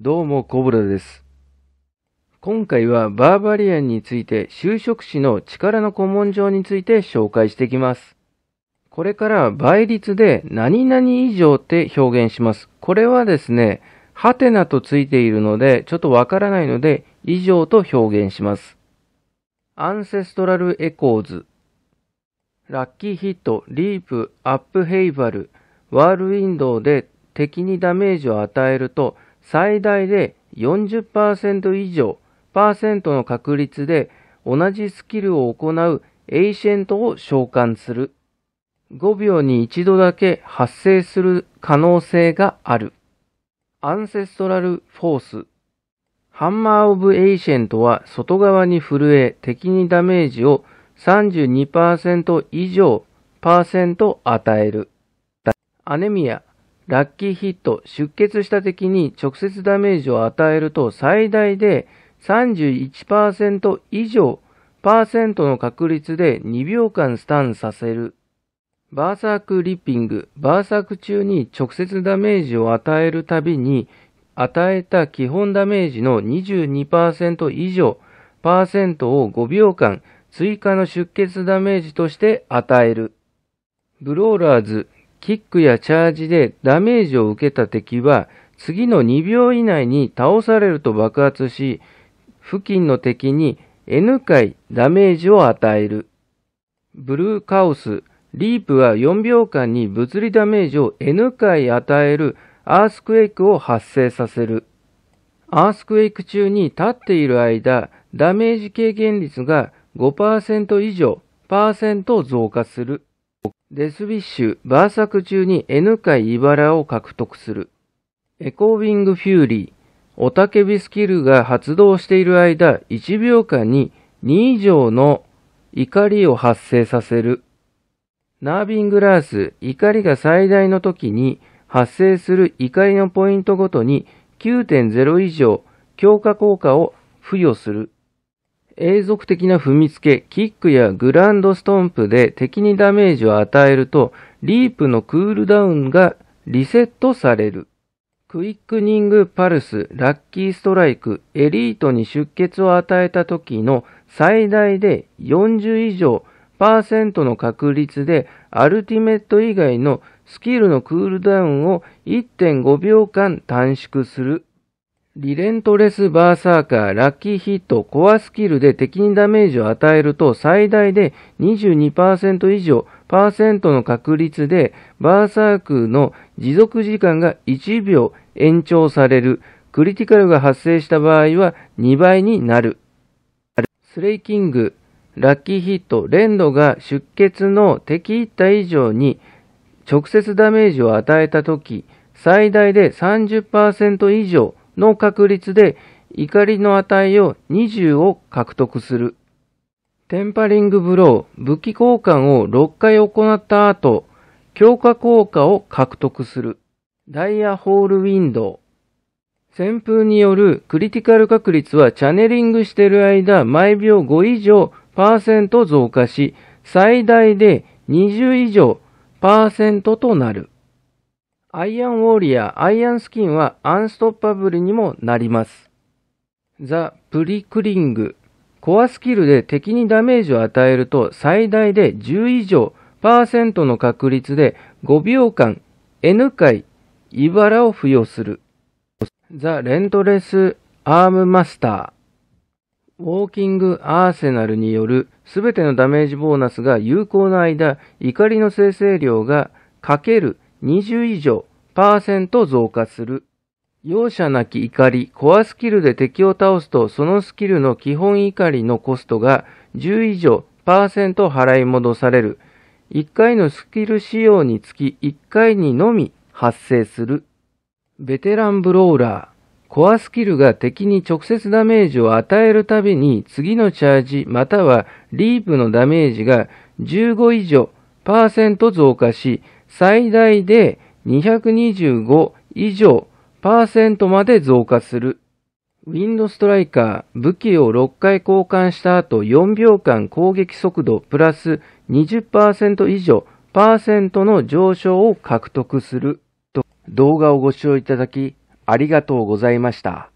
どうも、コブラです。今回はバーバリアンについて就職士の力の古文書について紹介していきます。これから倍率で何々以上って表現します。これはですね、ハテナとついているので、ちょっとわからないので、以上と表現します。アンセストラルエコーズ、ラッキーヒット、リープ、アップヘイバル、ワールウィンドウで敵にダメージを与えると、最大で40%以上パーセントの確率で同じスキルを行うエイシェントを召喚する。5秒に1度だけ発生する可能性がある。アンセストラルフォース。ハンマーオブエイシェントは外側に震え敵にダメージを32%以上パーセント与える。アネミア。ラッキーヒット、出血した敵に直接ダメージを与えると最大で31%以上パーセントの確率で2秒間スタンさせる。バーサークリッピング、バーサーク中に直接ダメージを与えるたびに与えた基本ダメージの22%以上パーセントを5秒間追加の出血ダメージとして与える。ブローラーズ、キックやチャージでダメージを受けた敵は、次の2秒以内に倒されると爆発し、付近の敵に N 回ダメージを与える。ブルーカオス、リープは4秒間に物理ダメージを N 回与えるアースクエイクを発生させる。アースクエイク中に立っている間、ダメージ軽減率が5%以上、パーセント増加する。デスビッシュ、バーサク中に N 回茨を獲得する。エコーウィングフューリー、おたけびスキルが発動している間、1秒間に2以上の怒りを発生させる。ナービングラース、怒りが最大の時に発生する怒りのポイントごとに9.0以上強化効果を付与する。永続的な踏みつけ、キックやグランドストンプで敵にダメージを与えると、リープのクールダウンがリセットされる。クイックニングパルス、ラッキーストライク、エリートに出血を与えた時の最大で40以上パーセントの確率でアルティメット以外のスキルのクールダウンを1.5秒間短縮する。リレントレスバーサーカー、ラッキーヒット、コアスキルで敵にダメージを与えると最大で22%以上、パーセントの確率でバーサークの持続時間が1秒延長される。クリティカルが発生した場合は2倍になる。スレイキング、ラッキーヒット、レンドが出血の敵っ体以上に直接ダメージを与えたとき、最大で30%以上、の確率で怒りの値を20を獲得する。テンパリングブロー、武器交換を6回行った後、強化効果を獲得する。ダイヤホールウィンドウ。旋風によるクリティカル確率はチャネリングしている間毎秒5以上パーセント増加し、最大で20以上パーセントとなる。アイアンウォーリアー、アイアンスキンはアンストッパブルにもなります。ザ・プリクリング。コアスキルで敵にダメージを与えると最大で10以上パーセントの確率で5秒間 N 回茨を付与する。ザ・レントレス・アームマスター。ウォーキング・アーセナルによるすべてのダメージボーナスが有効な間、怒りの生成量がかける20以上パーセント増加する。容赦なき怒り、コアスキルで敵を倒すと、そのスキルの基本怒りのコストが10以上パーセント払い戻される。1回のスキル使用につき1回にのみ発生する。ベテランブローラー。コアスキルが敵に直接ダメージを与えるたびに次のチャージまたはリープのダメージが15以上パーセント増加し、最大で225以上パーセントまで増加する。ウィンドストライカー、武器を6回交換した後4秒間攻撃速度プラス20%以上パーセントの上昇を獲得すると動画をご視聴いただきありがとうございました。